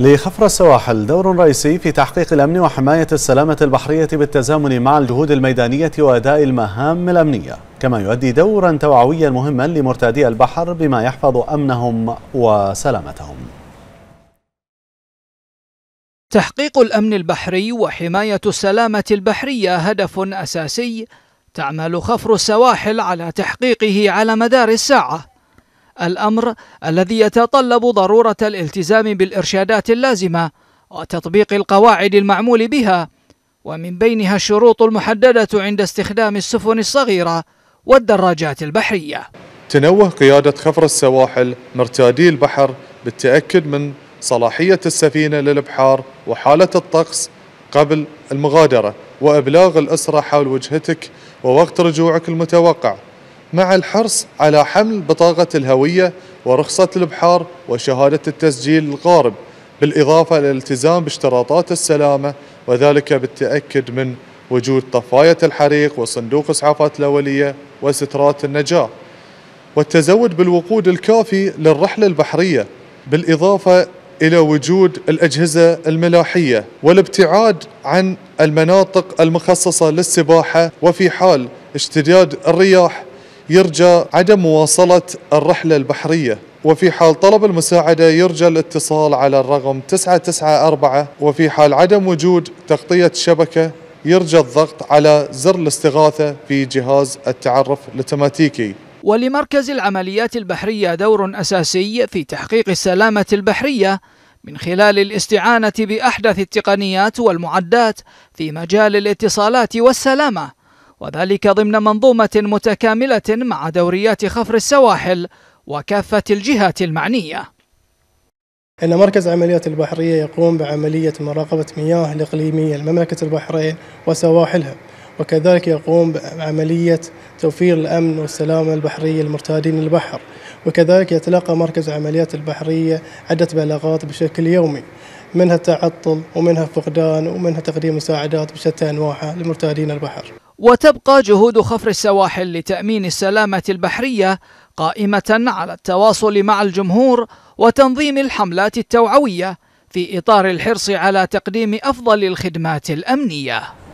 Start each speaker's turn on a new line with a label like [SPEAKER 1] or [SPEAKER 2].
[SPEAKER 1] لخفر السواحل دور رئيسي في تحقيق الأمن وحماية السلامة البحرية بالتزامن مع
[SPEAKER 2] الجهود الميدانية وأداء المهام الأمنية كما يؤدي دورا توعويا مهما لمرتادي البحر بما يحفظ أمنهم وسلامتهم
[SPEAKER 3] تحقيق الأمن البحري وحماية السلامة البحرية هدف أساسي تعمل خفر السواحل على تحقيقه على مدار الساعة الأمر الذي يتطلب ضرورة الالتزام بالإرشادات اللازمة وتطبيق القواعد المعمول بها ومن بينها الشروط المحددة عند استخدام السفن الصغيرة والدراجات البحرية
[SPEAKER 2] تنوه قيادة خفر السواحل مرتادي البحر بالتأكد من صلاحية السفينة للبحار وحالة الطقس قبل المغادرة وإبلاغ الأسرة حول وجهتك ووقت رجوعك المتوقع مع الحرص على حمل بطاقة الهوية ورخصة البحار وشهادة التسجيل القارب بالإضافة إلى الالتزام باشتراطات السلامة وذلك بالتأكد من وجود طفاية الحريق وصندوق إسعافات الأولية وسترات النجاة والتزود بالوقود الكافي للرحلة البحرية بالإضافة إلى وجود الأجهزة الملاحية والابتعاد عن المناطق المخصصة للسباحة وفي حال اشتداد الرياح يرجى عدم مواصلة الرحلة البحرية وفي حال طلب المساعدة يرجى الاتصال على الرقم 994 وفي حال عدم وجود تغطية شبكة يرجى الضغط على زر الاستغاثة في جهاز التعرف الأوتوماتيكي
[SPEAKER 3] ولمركز العمليات البحرية دور أساسي في تحقيق السلامة البحرية من خلال الاستعانة بأحدث التقنيات والمعدات في مجال الاتصالات والسلامة وذلك ضمن منظومة متكاملة مع دوريات خفر السواحل وكافة الجهات المعنية
[SPEAKER 1] إن مركز عمليات البحرية يقوم بعملية مراقبة مياه الإقليمية لمملكة البحرين وسواحلها وكذلك يقوم بعملية توفير الأمن والسلامة البحرية لمرتادين البحر وكذلك يتلقى مركز عمليات البحرية عدة بلاغات بشكل يومي منها تعطل ومنها فقدان ومنها تقديم مساعدات بشتى أنواعها لمرتادين البحر
[SPEAKER 3] وتبقى جهود خفر السواحل لتأمين السلامة البحرية قائمة على التواصل مع الجمهور وتنظيم الحملات التوعوية في إطار الحرص على تقديم أفضل الخدمات الأمنية